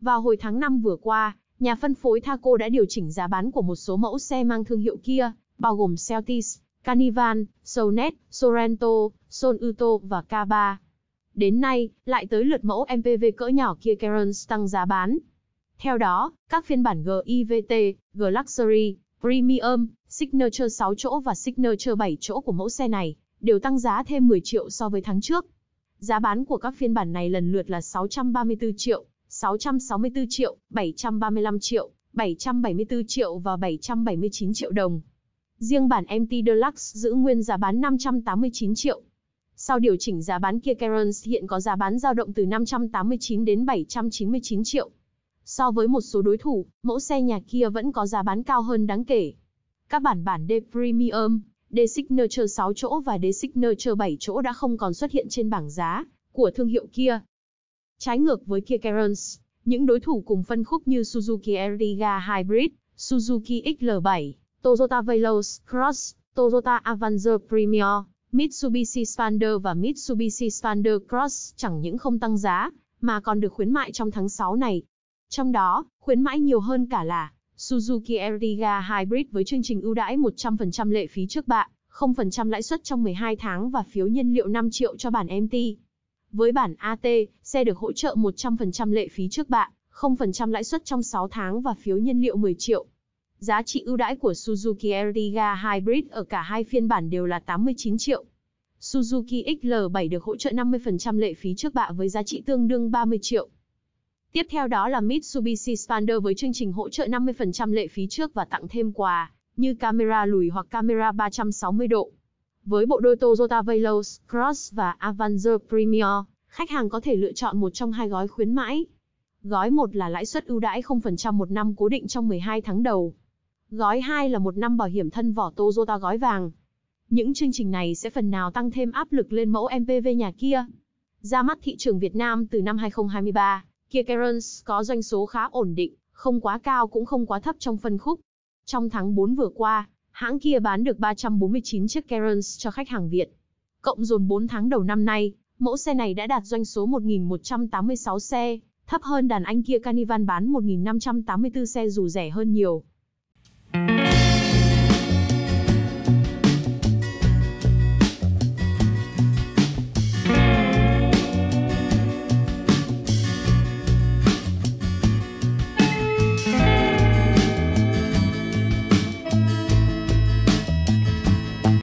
Vào hồi tháng 5 vừa qua, nhà phân phối Thaco đã điều chỉnh giá bán của một số mẫu xe mang thương hiệu Kia, bao gồm Celtis, Carnival, Sonet, Sorento, Son và K3. Đến nay, lại tới lượt mẫu MPV cỡ nhỏ Kia Carens tăng giá bán. Theo đó, các phiên bản GIVT, G-Luxury, Premium, Signature 6 chỗ và Signature 7 chỗ của mẫu xe này đều tăng giá thêm 10 triệu so với tháng trước. Giá bán của các phiên bản này lần lượt là 634 triệu 664 triệu, 735 triệu, 774 triệu và 779 triệu đồng. Riêng bản MT Deluxe giữ nguyên giá bán 589 triệu. Sau điều chỉnh giá bán Kia Carens hiện có giá bán dao động từ 589 đến 799 triệu. So với một số đối thủ, mẫu xe nhà Kia vẫn có giá bán cao hơn đáng kể. Các bản bản D Premium, D Signature 6 chỗ và D Signature 7 chỗ đã không còn xuất hiện trên bảng giá của thương hiệu Kia. Trái ngược với Kia Kerens, những đối thủ cùng phân khúc như Suzuki Eriga Hybrid, Suzuki XL7, Toyota Veloz Cross, Toyota Avanza Premier, Mitsubishi Spander và Mitsubishi Spander Cross chẳng những không tăng giá, mà còn được khuyến mại trong tháng 6 này. Trong đó, khuyến mãi nhiều hơn cả là Suzuki Eriga Hybrid với chương trình ưu đãi 100% lệ phí trước bạ, 0% lãi suất trong 12 tháng và phiếu nhiên liệu 5 triệu cho bản MT. Với bản AT, xe được hỗ trợ 100% lệ phí trước bạ, 0% lãi suất trong 6 tháng và phiếu nhiên liệu 10 triệu. Giá trị ưu đãi của Suzuki Ertiga Hybrid ở cả hai phiên bản đều là 89 triệu. Suzuki XL7 được hỗ trợ 50% lệ phí trước bạ với giá trị tương đương 30 triệu. Tiếp theo đó là Mitsubishi Xpander với chương trình hỗ trợ 50% lệ phí trước và tặng thêm quà, như camera lùi hoặc camera 360 độ. Với bộ đôi Toyota Veloz Cross và Avanza Premier, khách hàng có thể lựa chọn một trong hai gói khuyến mãi. Gói 1 là lãi suất ưu đãi 0% một năm cố định trong 12 tháng đầu. Gói 2 là một năm bảo hiểm thân vỏ Toyota gói vàng. Những chương trình này sẽ phần nào tăng thêm áp lực lên mẫu MPV nhà kia. Ra mắt thị trường Việt Nam từ năm 2023, Kia Carens có doanh số khá ổn định, không quá cao cũng không quá thấp trong phân khúc. Trong tháng 4 vừa qua, hãng kia bán được 349 chiếc Carens cho khách hàng Việt. Cộng dồn 4 tháng đầu năm nay, mẫu xe này đã đạt doanh số 1.186 xe, thấp hơn đàn anh kia Carnival bán 1.584 xe dù rẻ hơn nhiều.